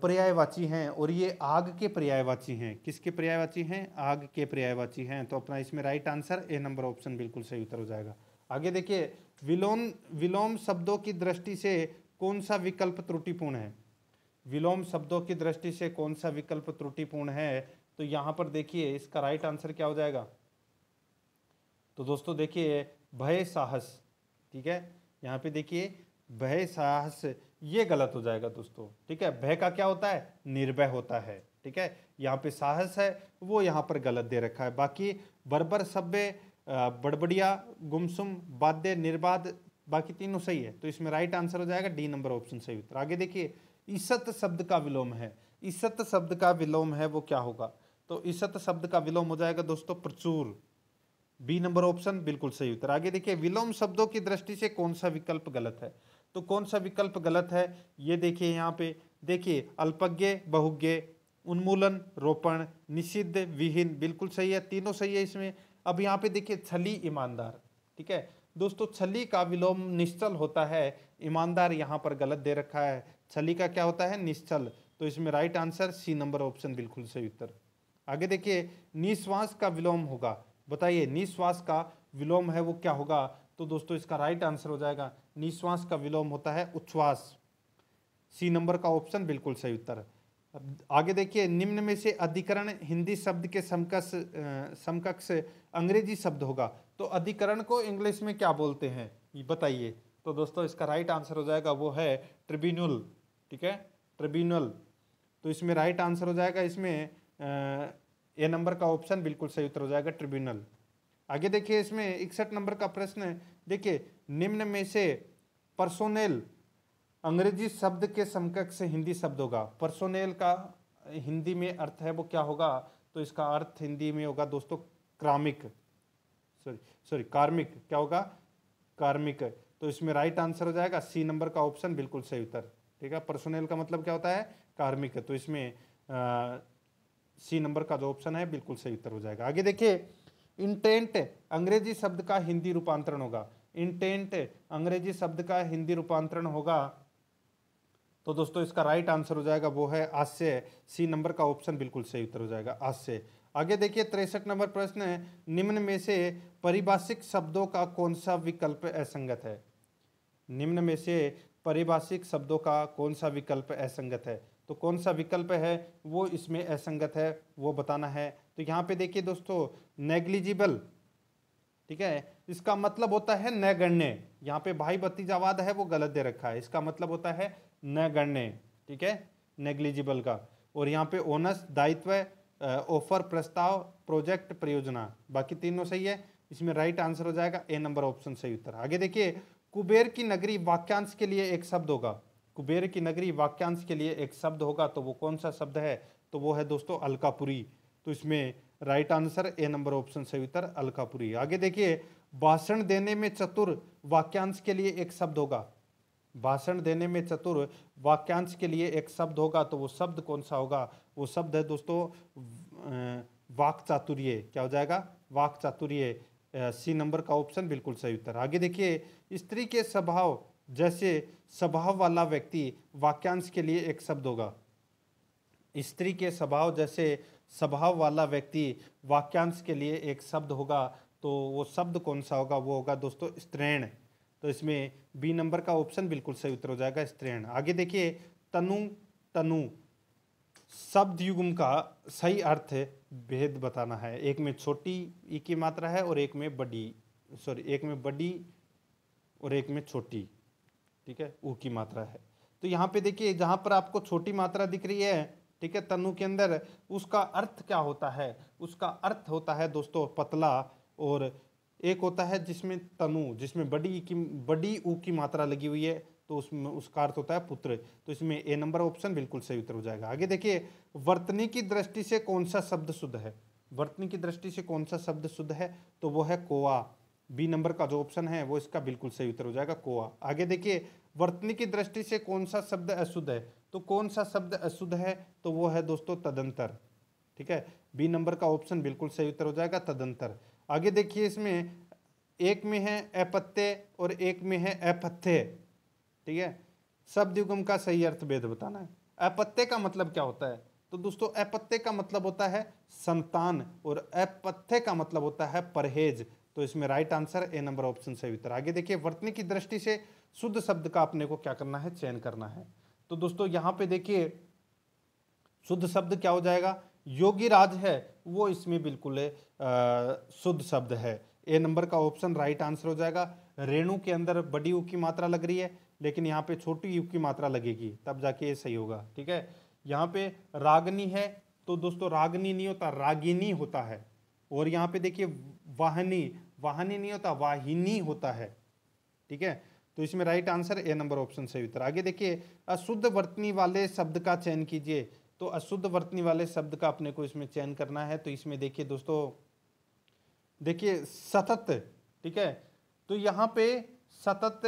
पर्यायवाची हैं और ये आग के पर्यायवाची हैं किसके पर्यायवाची हैं आग के पर्यायवाची हैं तो अपना इसमें right answer A number option बिल्कुल सही उत्तर हो जाएगा आगे देखिए विलोम विलोम शब्दों की दृष्टि से कौन सा विकल्प त्रुटिपूर्ण है विलोम शब्दों की दृष्टि से कौन सा विकल्प त्रुटिपूर्ण है तो यहाँ पर देखिए इसका राइट आंसर क्या हो जाएगा तो दोस्तों देखिए भय साहस ठीक है यहाँ पे देखिए भय साहस ये गलत हो जाएगा दोस्तों ठीक है भय का क्या होता है निर्भय होता है ठीक है यहाँ पे साहस है वो यहाँ पर गलत दे रखा है बाकी बर्बर सभ्य बड़बड़िया गुमसुम बाध्य निर्बाध बाकी तीनों सही है तो इसमें राइट आंसर हो जाएगा डी नंबर ऑप्शन सही उत्तर आगे देखिए इसत शब्द का विलोम है इसत शब्द का विलोम है वो क्या होगा तो इसत शब्द का विलोम हो जाएगा दोस्तों प्रचुर बी नंबर ऑप्शन बिल्कुल सही उत्तर आगे देखिए विलोम शब्दों की दृष्टि से कौन सा विकल्प गलत है तो कौन सा विकल्प गलत है ये देखिए यहाँ पे देखिए अल्पज्ञ बहुज्ञ उन्मूलन रोपण निषिद्ध विहीन बिल्कुल सही है तीनों सही है इसमें अब यहाँ पे देखिए छली ईमानदार ठीक है दोस्तों छली का विलोम निश्चल होता है ईमानदार यहाँ पर गलत दे रखा है छली का क्या होता है निश्चल तो इसमें right answer C number option बिल्कुल सही उत्तर आगे देखिए निश्वास का विलोम होगा बताइए निश्वास का विलोम है वो क्या होगा तो दोस्तों इसका राइट आंसर हो जाएगा निश्वास का विलोम होता है उच्छ्वास सी नंबर का ऑप्शन बिल्कुल सही उत्तर है अब आगे देखिए निम्न में से अधिकरण हिंदी शब्द के समकक्ष समकक्ष अंग्रेजी शब्द होगा तो अधिकरण को इंग्लिश में क्या बोलते हैं ये बताइए तो दोस्तों इसका राइट आंसर हो जाएगा वो है ट्रिब्यूनल ठीक है ट्रिब्यूनल तो इसमें राइट आंसर हो जाएगा इसमें ए नंबर का ऑप्शन बिल्कुल सही उत्तर हो जाएगा ट्रिब्यूनल आगे देखिए इसमें इकसठ नंबर का प्रश्न देखिए निम्न में से पर्सोनेल अंग्रेजी शब्द के समकक्ष हिंदी शब्द होगा पर्सोनेल का हिंदी में अर्थ है वो क्या होगा तो इसका अर्थ हिंदी में होगा दोस्तों क्रामिक सॉरी सॉरी कार्मिक क्या होगा कार्मिक तो इसमें राइट आंसर हो जाएगा सी नंबर का ऑप्शन बिल्कुल सही उत्तर ठीक है पर्सोनेल का मतलब क्या होता है कार्मिक तो इसमें आ, सी नंबर का जो ऑप्शन है बिल्कुल सही उत्तर हो जाएगा आगे देखिए इंटेंट अंग्रेजी शब्द का हिंदी रूपांतरण होगा इंटेंट अंग्रेजी शब्द का हिंदी रूपांतरण होगा तो दोस्तों इसका राइट आंसर हो जाएगा वो है आश्य सी नंबर का ऑप्शन बिल्कुल सही उत्तर हो जाएगा आश्य आगे देखिए तिरसठ नंबर प्रश्न है निम्न में से परिभाषिक शब्दों का कौन सा विकल्प असंगत है निम्न में से परिभाषिक शब्दों का कौन सा विकल्प असंगत है तो कौन सा विकल्प है वो इसमें असंगत है वो बताना है तो यहाँ पे देखिए दोस्तों नेग्लिजिबल ठीक है इसका मतलब होता है नगण्य यहाँ पे भाई भतीजावाद है वो गलत दे रखा है इसका मतलब होता है न गणने ठीक है नेग्लिजिबल का और यहाँ पे ओनस दायित्व ऑफर प्रस्ताव प्रोजेक्ट परियोजना बाकी तीनों सही है इसमें राइट आंसर हो जाएगा ए नंबर ऑप्शन सही उत्तर आगे देखिए कुबेर की नगरी वाक्यांश के लिए एक शब्द होगा कुबेर की नगरी वाक्यांश के लिए एक शब्द होगा तो वो कौन सा शब्द है तो वो है दोस्तों अलकापुरी तो इसमें right answer A number option सही उत्तर अलकापुरी आगे देखिए भाषण देने में चतुर वाक्यांश के लिए एक शब्द होगा भाषण देने में चतुर वाक्यांश के लिए एक शब्द होगा तो वो शब्द कौन सा होगा वो शब्द है दोस्तों वाक चातुर्य क्या हो जाएगा वाक चातुर्य सी नंबर का ऑप्शन बिल्कुल सही उत्तर आगे देखिए स्त्री के स्वभाव जैसे स्वभाव वाला व्यक्ति वाक्यांश के लिए एक शब्द होगा स्त्री के स्वभाव जैसे स्वभाव वाला व्यक्ति वाक्यांश के लिए एक शब्द होगा तो वो शब्द कौन सा होगा वो होगा दोस्तों स्त्रीण तो इसमें बी नंबर का ऑप्शन बिल्कुल सही उत्तर हो जाएगा स्त्रीण आगे देखिए तनु तनु शब्द युगम का सही अर्थ भेद बताना है एक में छोटी ई e की मात्रा है और एक में बड़ी सॉरी एक में बड़ी और एक में छोटी ठीक है ऊ की मात्रा है तो यहाँ पे देखिए जहाँ पर आपको छोटी मात्रा दिख रही है ठीक है तनु के अंदर उसका अर्थ क्या होता है उसका अर्थ होता है दोस्तों पतला और एक होता है जिसमें तनु जिसमें बड़ी की बड़ी ऊ की मात्रा लगी हुई है तो उसमें उसका अर्थ होता है पुत्र तो इसमें ए नंबर ऑप्शन बिल्कुल सही उत्तर हो जाएगा आगे देखिए वर्तनी की दृष्टि से कौन सा शब्द शुद्ध है वर्तनी की दृष्टि से कौन सा शब्द शुद्ध है तो वो है कोआ बी नंबर का जो ऑप्शन है वो इसका बिल्कुल सही उत्तर हो जाएगा कोआ आगे देखिए वर्तनी की दृष्टि से कौन सा शब्द अशुद्ध है तो कौन सा शब्द अशुद्ध है तो वो है दोस्तों तदंतर ठीक है बी नंबर का ऑप्शन बिल्कुल सही उत्तर हो जाएगा तदंतर आगे देखिए इसमें एक में है अपत्य और एक में है अपथ्य ठीक है शब्द युगम का सही अर्थ भेद बताना है अपत्य का मतलब क्या होता है तो दोस्तों अपत्य का मतलब होता है संतान और अपथ्य का मतलब होता है परहेज तो इसमें right answer A number option सही उत्तर आगे देखिए वर्तनी की दृष्टि से शुद्ध शब्द का अपने को क्या करना है चयन करना है तो दोस्तों यहां पे देखिए शुद्ध शब्द क्या हो जाएगा योगी राज है वो इसमें बिल्कुल शुद्ध शब्द है ए नंबर का ऑप्शन राइट आंसर हो जाएगा रेणु के अंदर बड़ी यू की मात्रा लग रही है लेकिन यहाँ पे छोटी यू की मात्रा लगेगी तब जाके ये सही होगा ठीक है यहाँ पे रागनी है तो दोस्तों रागनी नहीं होता रागिनी होता है और यहाँ पे देखिए वाहनी वाहनी नहीं होता वाहिनी होता है ठीक है तो इसमें right answer A number option सही उत्तर आगे देखिए अशुद्ध वर्तनी वाले शब्द का चयन कीजिए तो अशुद्ध वर्तनी वाले शब्द का अपने को इसमें चयन करना है तो इसमें देखिए दोस्तों देखिए सतत ठीक है तो यहाँ पे सतत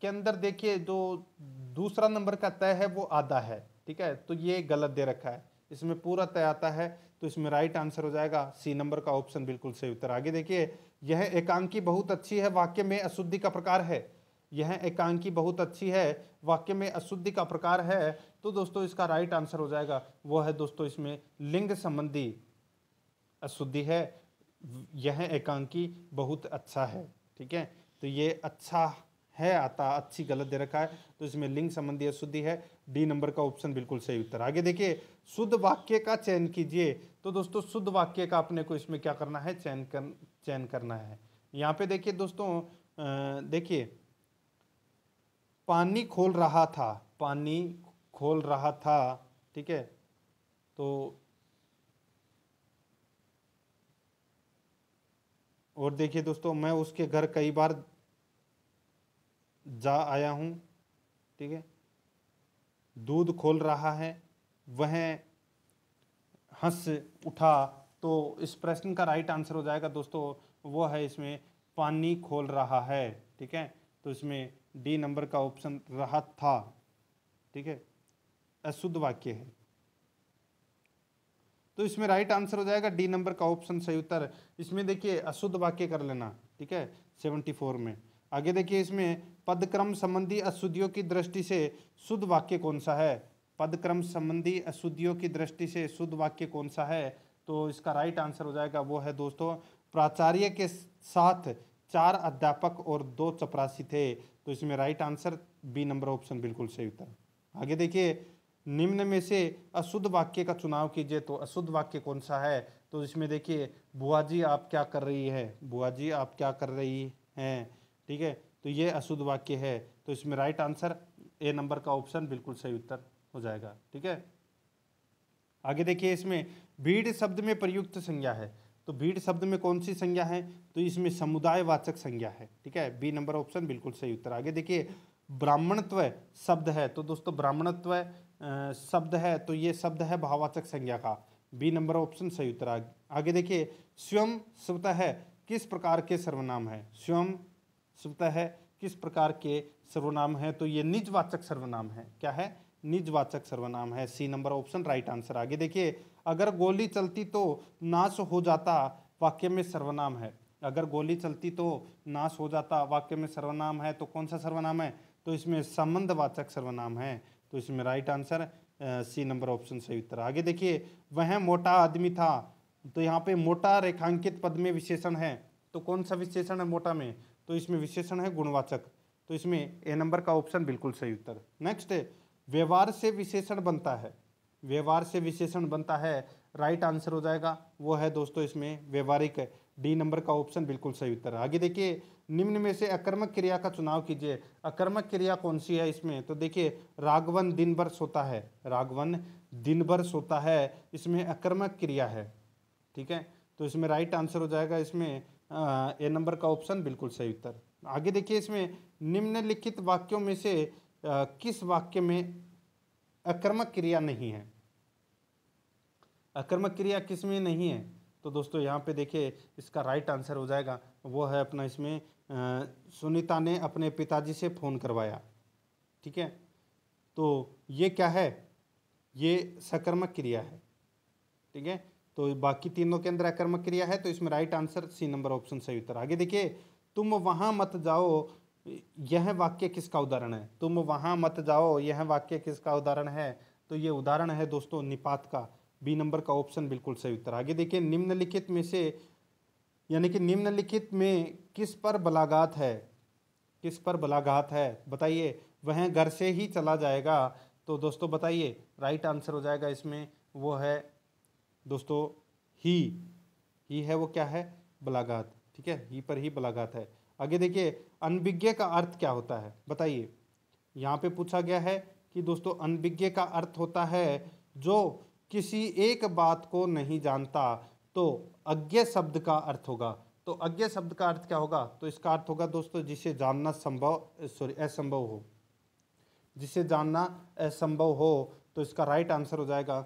के अंदर देखिए जो दूसरा नंबर का तय है वो आधा है ठीक है तो ये गलत दे रखा है इसमें पूरा तय आता है तो इसमें राइट आंसर हो जाएगा सी नंबर का ऑप्शन बिल्कुल सही उत्तर आगे देखिए यह एकांकी बहुत अच्छी है वाक्य में अशुद्धि का प्रकार है यह एकांकी बहुत अच्छी है वाक्य में अशुद्धि का प्रकार है तो दोस्तों इसका राइट आंसर हो जाएगा वो है दोस्तों इसमें लिंग संबंधी अशुद्धि है यह एकांकी बहुत अच्छा है ठीक है तो ये अच्छा है आता अच्छी गलत दे रखा है तो इसमें लिंग संबंधी अशुद्धि है डी नंबर का ऑप्शन बिल्कुल सही उत्तर आगे देखिए शुद्ध वाक्य का चयन कीजिए तो दोस्तों शुद्ध वाक्य का अपने को इसमें क्या करना है चयन कर चयन करना है यहाँ पे देखिए दोस्तों देखिए पानी खोल रहा था पानी खोल रहा था ठीक है तो और देखिए दोस्तों मैं उसके घर कई बार जा आया हूँ ठीक है दूध खोल रहा है वह हंस उठा तो इस प्रश्न का राइट आंसर हो जाएगा दोस्तों वो है इसमें पानी खोल रहा है ठीक है तो इसमें डी नंबर का ऑप्शन रहा था ठीक है अशुद्ध वाक्य है तो इसमें राइट आंसर हो जाएगा डी नंबर का ऑप्शन सही उत्तर है इसमें देखिए अशुद्ध वाक्य कर लेना ठीक है सेवेंटी फोर में आगे देखिए इसमें पदक्रम संबंधी अशुद्धियों की दृष्टि से शुद्ध वाक्य कौन सा है पदक्रम संबंधी अशुद्धियों की दृष्टि से शुद्ध वाक्य कौन सा है तो इसका राइट आंसर हो जाएगा वो है दोस्तों प्राचार्य के साथ चार अध्यापक और दो चपरासी थे तो इसमें right answer B number option बिल्कुल सही उत्तर आगे देखिए निम्न में से अशुद्ध वाक्य का चुनाव कीजिए तो अशुद्ध वाक्य कौन सा है तो इसमें देखिए बुआ जी आप क्या कर रही है बुआ जी आप क्या कर रही हैं ठीक है तो ये अशुद्ध वाक्य है तो इसमें राइट आंसर ए नंबर का ऑप्शन बिल्कुल सही उत्तर हो जाएगा ठीक है आगे देखिए इसमें भीड़ शब्द में प्रयुक्त संज्ञा है तो भीड़ शब्द में कौन सी संज्ञा है तो इसमें समुदाय वाचक संज्ञा है ठीक है बी नंबर ऑप्शन बिल्कुल सही उत्तर आगे देखिए ब्राह्मणत्व शब्द है तो दोस्तों ब्राह्मणत्व शब्द है तो ये शब्द है भावाचक संज्ञा का बी नंबर ऑप्शन सही उत्तर आगे देखिए स्वयं स्वतः किस प्रकार के सर्वनाम है स्वयं स्वतः किस प्रकार के सर्वनाम है तो ये निजवाचक सर्वनाम है क्या है निजवाचक सर्वनाम है C number option right answer आगे देखिए अगर गोली चलती तो नाश हो जाता वाक्य में सर्वनाम है अगर गोली चलती तो नाश हो जाता वाक्य में सर्वनाम है तो कौन सा सर्वनाम है तो इसमें संबंधवाचक सर्वनाम है तो इसमें right answer C number option सही उत्तर आगे देखिए वह मोटा आदमी था तो यहाँ पे मोटा रेखांकित पद में विशेषण है तो कौन सा विशेषण है मोटा में तो इसमें विशेषण है गुणवाचक तो इसमें ए नंबर का ऑप्शन बिल्कुल सही उत्तर नेक्स्ट व्यवहार से विशेषण बनता है व्यवहार से विशेषण बनता है राइट आंसर हो जाएगा वो है दोस्तों इसमें व्यवहारिक डी नंबर का ऑप्शन बिल्कुल सही उत्तर आगे देखिए निम्न में से अकर्मक क्रिया का चुनाव कीजिए अकर्मक क्रिया कौन सी है इसमें तो देखिए राघवन दिन भर सोता है राघवन दिन भर सोता है इसमें अकर्मक क्रिया है ठीक है तो इसमें राइट आंसर हो जाएगा इसमें ए नंबर का ऑप्शन बिल्कुल सही उत्तर आगे देखिए इसमें निम्नलिखित वाक्यों में से आ, किस वाक्य में अक्रमक क्रिया नहीं है अक्रमक क्रिया किस में नहीं है तो दोस्तों यहाँ पे देखिए इसका राइट आंसर हो जाएगा वो है अपना इसमें सुनीता ने अपने पिताजी से फ़ोन करवाया ठीक है तो ये क्या है ये सकर्मक क्रिया है ठीक है तो बाकी तीनों के अंदर अकर्मक क्रिया है तो इसमें right answer C number option सही उत्तर आगे देखिए तुम वहाँ मत जाओ यह वाक्य किसका उदाहरण है तुम वहाँ मत जाओ यह वाक्य किसका उदाहरण है तो ये उदाहरण है दोस्तों निपात का बी नंबर का ऑप्शन बिल्कुल सही उत्तर आगे देखिए निम्नलिखित में से यानी कि निम्नलिखित में किस पर बलाघात है किस पर बलाघात है बताइए वह घर से ही चला जाएगा तो दोस्तों बताइए राइट आंसर हो जाएगा इसमें वो है दोस्तों ही ही है वो क्या है बलाघात ठीक है ही पर ही बलाघात है आगे देखिए अनभिज्ञ का अर्थ क्या होता है बताइए यहाँ पे पूछा गया है कि दोस्तों अनभिज्ञ का अर्थ होता है जो किसी एक बात को नहीं जानता तो अज्ञ शब्द का अर्थ होगा तो अज्ञ शब्द का अर्थ क्या होगा तो इसका अर्थ होगा दोस्तों जिसे जानना संभव सॉरी असंभव हो जिसे जानना असंभव हो तो इसका राइट आंसर हो जाएगा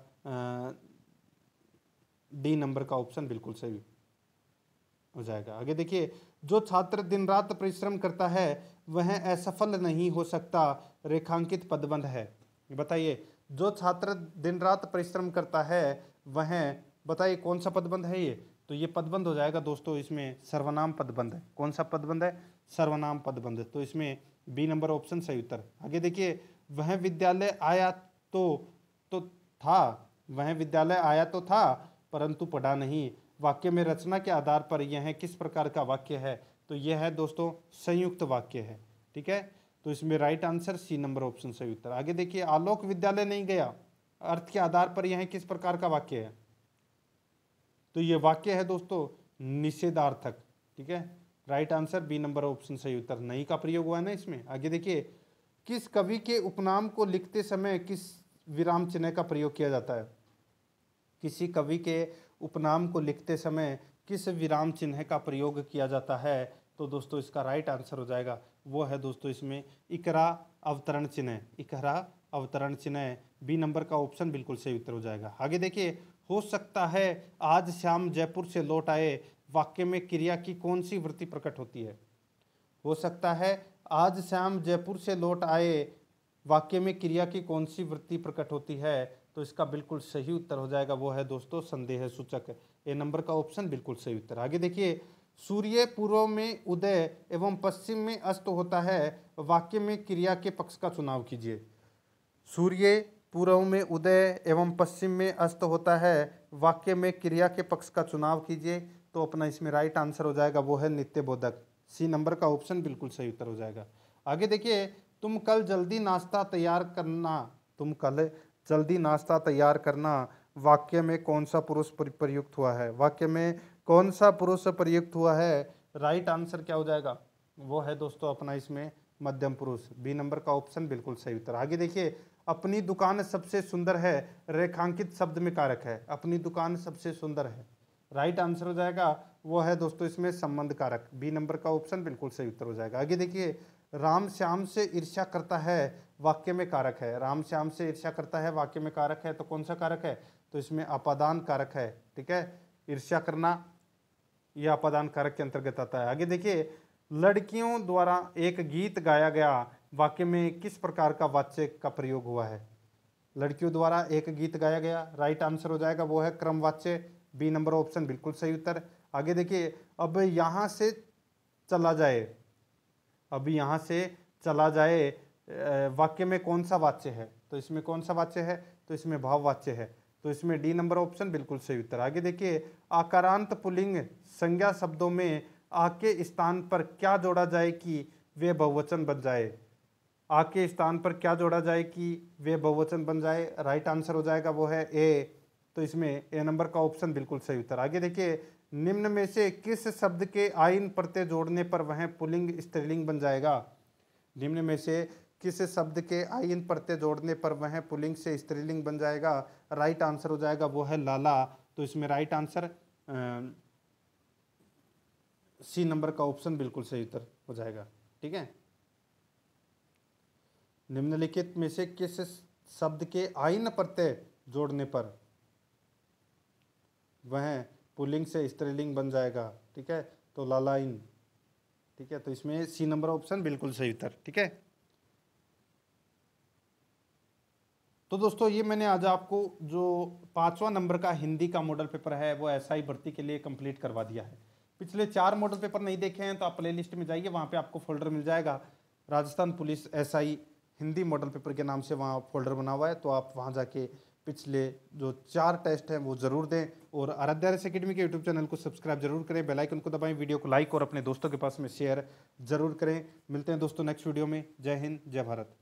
डी नंबर का ऑप्शन बिल्कुल सही हो जाएगा आगे देखिए जो छात्र दिन रात परिश्रम करता है वह असफल नहीं हो सकता रेखांकित पदबंध है बताइए जो छात्र दिन रात परिश्रम करता है वह बताइए कौन सा पदबंध है ये तो ये पदबंध हो जाएगा दोस्तों इसमें सर्वनाम पदबंध है कौन सा पदबंध है सर्वनाम पदबंध तो इसमें बी नंबर ऑप्शन सही उत्तर आगे देखिए वह विद्यालय आया तो तो था वह विद्यालय आया तो था परंतु पढ़ा नहीं वाक्य में रचना के आधार पर यह है किस प्रकार का वाक्य है तो यह है दोस्तों संयुक्त वाक्य है ठीक है तो इसमें right answer C number option सही उत्तर आगे देखिए आलोक विद्यालय नहीं गया अर्थ के आधार पर यह किस प्रकार का वाक्य है तो ये वाक्य है दोस्तों निषेधार्थक ठीक है right answer B number option सही उत्तर नहीं का प्रयोग हुआ है ना इसमें आगे देखिए किस कवि के उपनाम को लिखते समय किस विराम चिन्ह का प्रयोग किया जाता है किसी कवि के उपनाम को लिखते समय किस विराम चिन्ह का प्रयोग किया जाता है तो दोस्तों इसका राइट आंसर हो जाएगा वो है दोस्तों इसमें इकरा अवतरण चिन्ह इकरा अवतरण चिन्ह बी नंबर का ऑप्शन बिल्कुल सही उत्तर हो जाएगा आगे देखिए हो सकता है आज शाम जयपुर से लौट आए वाक्य में क्रिया की कौन सी वृत्ति प्रकट होती है हो सकता है आज शाम जयपुर से लौट आए वाक्य में क्रिया की कौन सी वृत्ति प्रकट होती है तो इसका बिल्कुल सही उत्तर हो जाएगा वो है दोस्तों संदेह सूचक ए नंबर का ऑप्शन बिल्कुल सही उत्तर आगे देखिए सूर्य पूर्व में उदय एवं पश्चिम में अस्त होता है वाक्य में क्रिया के पक्ष का चुनाव कीजिए सूर्य पूर्व में उदय एवं पश्चिम में अस्त होता है वाक्य में क्रिया के पक्ष का चुनाव कीजिए तो अपना इसमें राइट आंसर हो जाएगा वो है नित्य बोधक सी नंबर का ऑप्शन बिल्कुल सही उत्तर हो जाएगा आगे देखिए तुम कल जल्दी नाश्ता तैयार करना तुम कल जल्दी नाश्ता तैयार करना वाक्य में कौन सा पुरुष प्रयुक्त हुआ है वाक्य में कौन सा पुरुष प्रयुक्त हुआ है राइट आंसर क्या हो जाएगा वो है दोस्तों अपना इसमें मध्यम पुरुष बी नंबर का ऑप्शन बिल्कुल सही उत्तर आगे देखिए अपनी दुकान सबसे सुंदर है रेखांकित शब्द में कारक है अपनी दुकान सबसे सुंदर है राइट आंसर हो जाएगा वो है दोस्तों इसमें संबंध कारक बी नंबर का ऑप्शन बिल्कुल सही उत्तर हो जाएगा आगे देखिए राम श्याम से ईर्ष्या करता है वाक्य में कारक है राम श्याम से ईर्ष्या करता है वाक्य में कारक है तो कौन सा कारक है तो इसमें अपादान कारक है ठीक है ईर्ष्या करना यह अपादान कारक के अंतर्गत आता है आगे देखिए लड़कियों द्वारा एक गीत गाया गया वाक्य में किस प्रकार का वाच्य का प्रयोग हुआ है लड़कियों द्वारा एक गीत गाया गया राइट आंसर हो जाएगा वो है क्रमवाच्य बी नंबर ऑप्शन बिल्कुल सही उत्तर आगे देखिए अब यहाँ से चला जाए अब यहाँ से चला जाए वाक्य में कौन सा वाच्य है तो इसमें कौन सा वाच्य है तो इसमें भाव वाच्य है तो इसमें डी नंबर ऑप्शन बिल्कुल सही उत्तर आगे देखिए आकारांत पुलिंग संज्ञा शब्दों में आके स्थान पर क्या जोड़ा जाए कि वे बहुवचन बन जाए आ के स्थान पर क्या जोड़ा जाए कि वे बहुवचन बन जाए राइट आंसर हो जाएगा वो है ए तो इसमें ए नंबर का ऑप्शन बिल्कुल सही उत्तर आगे देखिए निम्न में से किस शब्द के आइन प्रत्यय जोड़ने पर वह पुलिंग स्त्रीलिंग बन जाएगा निम्न में से किस शब्द के आइन प्रत्यय जोड़ने पर वह पुलिंग से स्त्रीलिंग बन जाएगा राइट आंसर हो जाएगा वो है लाला तो इसमें राइट आंसर सी नंबर का ऑप्शन बिल्कुल सही उत्तर हो जाएगा ठीक है निम्नलिखित में से किस शब्द के आइन प्रत्यय जोड़ने पर वह पुलिंग से स्त्रीलिंग बन जाएगा ठीक है तो लालाइन ठीक है तो इसमें सी नंबर ऑप्शन बिल्कुल सही उत्तर ठीक है तो दोस्तों ये मैंने आज आपको जो पांचवा नंबर का हिंदी का मॉडल पेपर है वो एसआई भर्ती के लिए कंप्लीट करवा दिया है पिछले चार मॉडल पेपर नहीं देखे हैं तो आप प्लेलिस्ट में जाइए वहां पे आपको फोल्डर मिल जाएगा Rajasthan police SI Hindi model paper के नाम से वहाँ फोल्डर बना हुआ है तो आप वहाँ जाके पिछले जो चार टेस्ट हैं वो ज़रूर दें और आराध्या रस अकेडमी के यूट्यूब चैनल को सब्सक्राइब जरूर करें बेल आइकन को दबाएं वीडियो को लाइक और अपने दोस्तों के पास में शेयर जरूर करें मिलते हैं दोस्तों नेक्स्ट वीडियो में जय हिंद जय भारत